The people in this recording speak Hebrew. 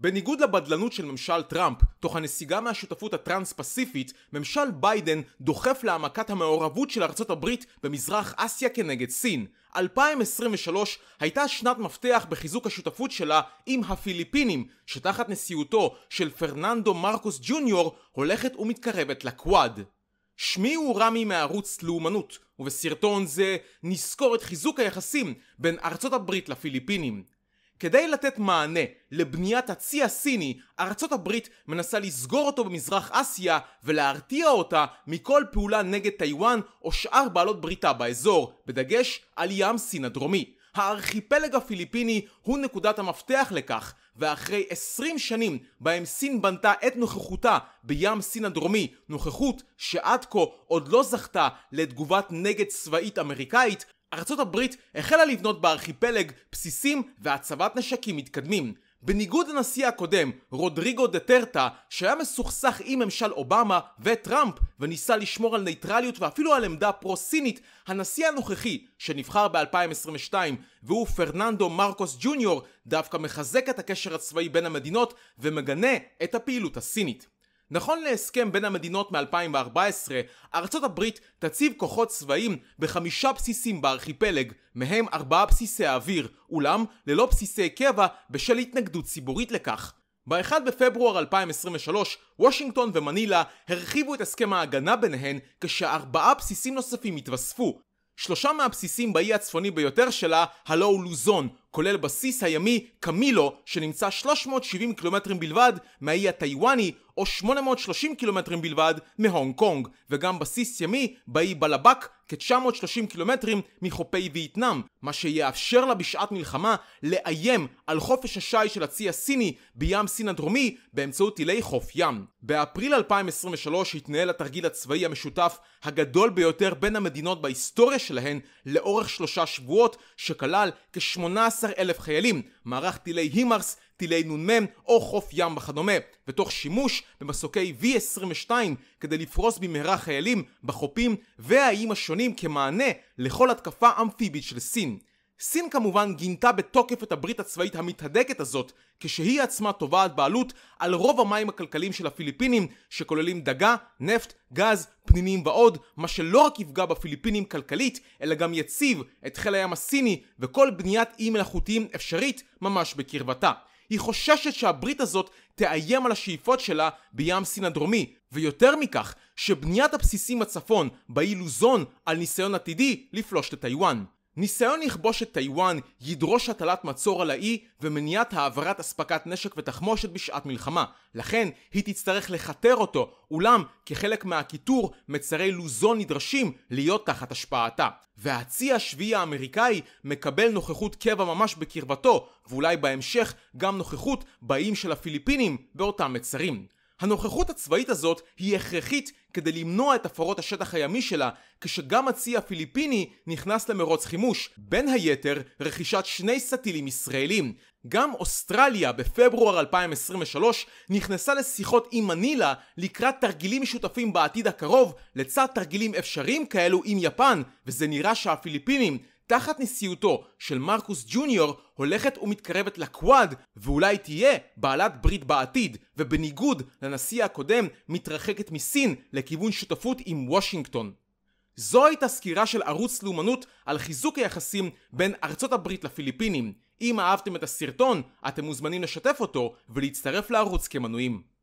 בניגוד לבדלנות של ממשל טראמפ, תוך הנסיגה מהשותפות הטרנס-פסיפית, ממשל ביידן דוחף להעמקת המעורבות של ארצות הברית במזרח אסיה כנגד סין. 2023 הייתה שנת מפתח בחיזוק השותפות שלה עם הפיליפינים, שתחת נשיאותו של פרננדו מרקוס ג'וניור הולכת ומתקרבת לקוואד. שמי הוא רמי מערוץ לאומנות, ובסרטון זה נזכור את חיזוק היחסים בין ארצות הברית לפיליפינים. כדי לתת מענה לבניית הצי הסיני, ארצות הברית מנסה לסגור אותו במזרח אסיה ולהרתיע אותה מכל פעולה נגד טיוואן או שאר בעלות בריתה באזור, בדגש על ים סין הדרומי. הארכיפלג הפיליפיני הוא נקודת המפתח לכך, ואחרי 20 שנים בהם סין בנתה את נוכחותה בים סין הדרומי, נוכחות שעד כה עוד לא זכתה לתגובת נגד צבאית אמריקאית, ארצות הברית החלה לבנות בארכיפלג בסיסים והצבת נשקים מתקדמים. בניגוד לנשיא הקודם, רודריגו דה טרטה, שהיה מסוכסך עם ממשל אובמה וטראמפ וניסה לשמור על נייטרליות ואפילו על עמדה פרו-סינית, הנשיא הנוכחי, שנבחר ב-2022, והוא פרננדו מרקוס ג'וניור, דווקא מחזק את הקשר הצבאי בין המדינות ומגנה את הפעילות הסינית. נכון להסכם בין המדינות מ-2014, ארצות הברית תציב כוחות צבאיים בחמישה בסיסים בארכיפלג, מהם ארבעה בסיסי האוויר, אולם ללא בסיסי קבע בשל התנגדות ציבורית לכך. ב-1 בפברואר 2023, וושינגטון ומנילה הרחיבו את הסכם ההגנה ביניהן כשארבעה בסיסים נוספים התווספו. שלושה מהבסיסים באי הצפוני ביותר שלה, הלו הוא לוזון, כולל בסיס הימי קמילו שנמצא 370 קילומטרים בלבד מהאי הטיוואני או 830 קילומטרים בלבד מהונג קונג וגם בסיס ימי באי בלבק כ-930 קילומטרים מחופי וייטנאם מה שיאפשר לה בשעת מלחמה לאיים על חופש השי של הצי הסיני בים סין הדרומי באמצעות טילי חוף ים. באפריל 2023 התנהל התרגיל הצבאי המשותף הגדול ביותר בין המדינות בהיסטוריה שלהן לאורך שלושה שבועות שכלל כ-18 11 אלף חיילים, מערך טילי הימרס, טילי נ"מ או חוף ים וכדומה, ותוך שימוש במסוקי V22 כדי לפרוס במהרה חיילים בחופים והאיים השונים כמענה לכל התקפה אמפיבית של סין. סין כמובן גינתה בתוקף את הברית הצבאית המתהדקת הזאת, כשהיא עצמה תובעת בעלות על רוב המים הכלכליים של הפיליפינים, שכוללים דגה, נפט, גז, פנינים ועוד, מה שלא רק יפגע בפיליפינים כלכלית, אלא גם יציב את חיל הים הסיני וכל בניית אי מלאכותיים אפשרית ממש בקרבתה. היא חוששת שהברית הזאת תאיים על השאיפות שלה בים סין הדרומי, ויותר מכך, שבניית הבסיסים בצפון, באי לוזון, על ניסיון עתידי לפלוש לטיוואן. ניסיון לכבוש את טיוואן ידרוש הטלת מצור על האי ומניעת העברת אספקת נשק ותחמושת בשעת מלחמה. לכן היא תצטרך לכתר אותו, אולם כחלק מהקיטור מצרי לוזון נדרשים להיות תחת השפעתה. והצי השביעי האמריקאי מקבל נוכחות קבע ממש בקרבתו, ואולי בהמשך גם נוכחות באים של הפיליפינים באותם מצרים. הנוכחות הצבאית הזאת היא הכרחית כדי למנוע את הפרות השטח הימי שלה, כשגם הצי הפיליפיני נכנס למרוץ חימוש, בין היתר רכישת שני סטילים ישראלים. גם אוסטרליה בפברואר 2023 נכנסה לשיחות עם מנילה לקראת תרגילים משותפים בעתיד הקרוב לצד תרגילים אפשריים כאלו עם יפן, וזה נראה שהפיליפינים תחת נשיאותו של מרקוס ג'וניור הולכת ומתקרבת לקוואד ואולי תהיה בעלת ברית בעתיד ובניגוד לנשיא הקודם מתרחקת מסין לכיוון שותפות עם וושינגטון. זו הייתה סקירה של ערוץ לאומנות על חיזוק היחסים בין ארצות הברית לפיליפינים. אם אהבתם את הסרטון אתם מוזמנים לשתף אותו ולהצטרף לערוץ כמנויים.